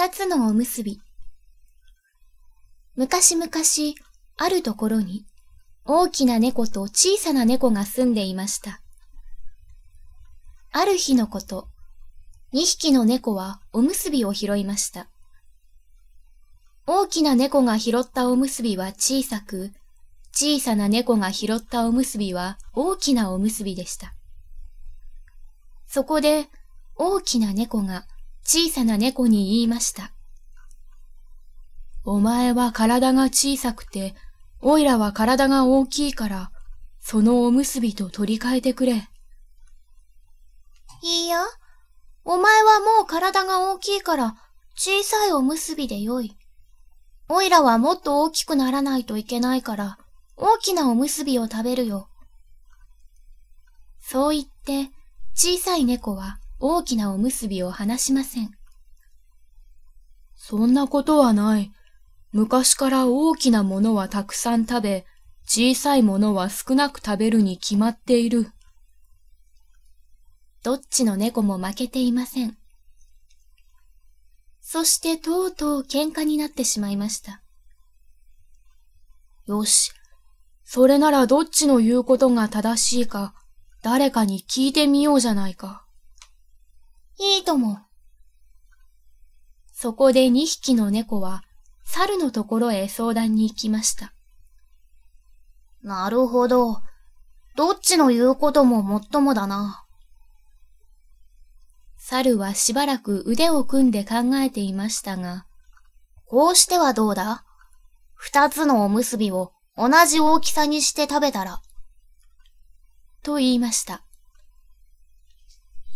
二つのおむすび。昔々、あるところに、大きな猫と小さな猫が住んでいました。ある日のこと、二匹の猫はおむすびを拾いました。大きな猫が拾ったおむすびは小さく、小さな猫が拾ったおむすびは大きなおむすびでした。そこで、大きな猫が小さな猫に言いました。お前は体が小さくて、おいらは体が大きいから、そのおむすびと取り替えてくれ。いいや、お前はもう体が大きいから、小さいおむすびでよい。おいらはもっと大きくならないといけないから、大きなおむすびを食べるよ。そう言って、小さい猫は大きなおむすびを離しません。そんなことはない。昔から大きなものはたくさん食べ、小さいものは少なく食べるに決まっている。どっちの猫も負けていません。そしてとうとう喧嘩になってしまいました。よし。それならどっちの言うことが正しいか、誰かに聞いてみようじゃないか。いいとも。そこで二匹の猫は猿のところへ相談に行きました。なるほど。どっちの言うことももっともだな。猿はしばらく腕を組んで考えていましたが、こうしてはどうだ二つのおむすびを同じ大きさにして食べたら。と言いました。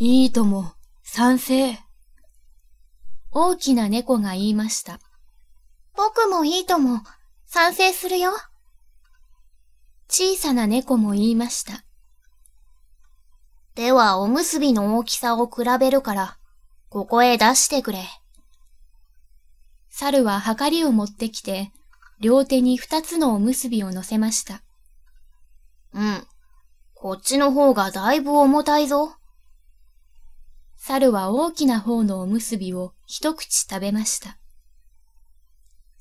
いいとも。賛成。大きな猫が言いました。僕もいいとも、賛成するよ。小さな猫も言いました。では、おむすびの大きさを比べるから、ここへ出してくれ。猿ははかりを持ってきて、両手に二つのおむすびを乗せました。うん。こっちの方がだいぶ重たいぞ。猿は大きな方のおむすびを一口食べました。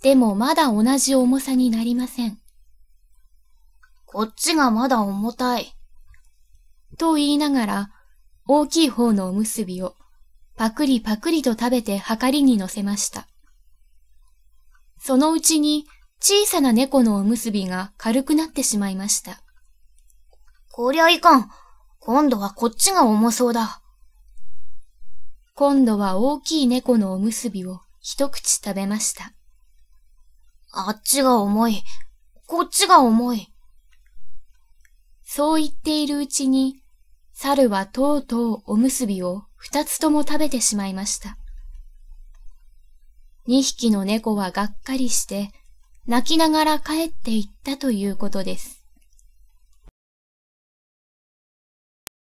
でもまだ同じ重さになりません。こっちがまだ重たい。と言いながら、大きい方のおむすびをパクリパクリと食べてはかりに乗せました。そのうちに小さな猫のおむすびが軽くなってしまいました。こりゃいかん。今度はこっちが重そうだ。今度は大きい猫のおむすびを一口食べました。あっちが重い。こっちが重い。そう言っているうちに、猿はとうとうおむすびを二つとも食べてしまいました。二匹の猫はがっかりして、泣きながら帰っていったということです。